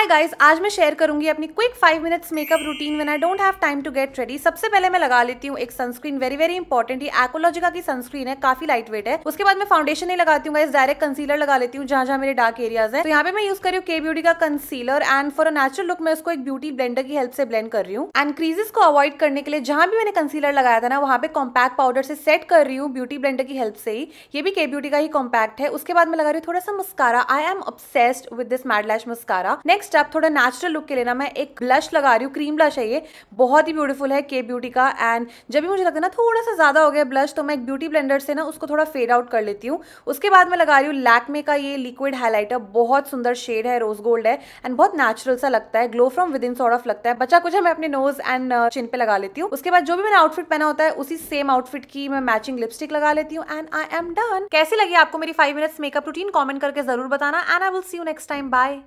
hi guys आज मैं share करूंगी अपनी quick five minutes makeup routine when I don't have time to get ready सबसे पहले मैं लगा लेती हूँ एक सनस्क्रीन वेरी वेरी इंपॉर्टेंट ये एक्लॉजिका की सनस्क्रीन है काफी लाइट वेट है उसके बाद मैं फाउंडेशन नहीं लगाती हूँ गाइस डायरेक्ट कंसीलर लगा लेती हूँ जहां जहां मेरे डार्क एरियाज है तो यहाँ पे मैं यूज रही हूँ के ब्यूटी का concealer and for a natural look मैं उसको एक ब्यूटी ब्लेंडर की हेल्प से ब्लेंड कर रही हूँ एंड क्रीजेस को अवॉइड करने के लिए जहां भी मैंने कंसीलर लगाया था ना वहाँ पे कॉम्पैक्ट पाउडर से सेट कर रही हूँ ब्यूटी ब्लेंडर की हेल्प से ही ये भी के ब्यूटी का ही कॉम्पैक्ट है उसके बाद मैं लगा रही हूँ थोड़ा सा mascara I am obsessed with this Madlash mascara next step थोड़ा नेचुरल लुक के लेना मैं एक ब्लश लगा रही हूँ क्रीम ब्लश है ये बहुत ही ब्यूटीफुल है के ब्यूटी का एंड जब भी मुझे लगता है ना थोड़ा सा ज़्यादा हो गया ब्लश तो मैं एक ब्यूटी ब्लेंडर से ना उसको थोड़ा फेड आउट कर लेती हूँ उसके बाद मैं लगा रही हूँ लैकमे का ये लिक्विड हाईलाइटर बहुत सुंदर शेड है रोज गोल्ड है एंड बहुत नेचुरल सा लगता है glow from within sort of लगता है बचा कुछ है मैं अपने नोज एंड चिन पे लगा लेती हूँ उसके बाद जो भी मैंने आउटफिट पहना होता है उसी सेम आउटफिट की मैं मैचिंग लिपस्टिक लगा लेती हूँ एंड आई एम डन कैसी लगी आपको मेरी five minutes makeup routine comment करके जरूर बताना and I will see you next time bye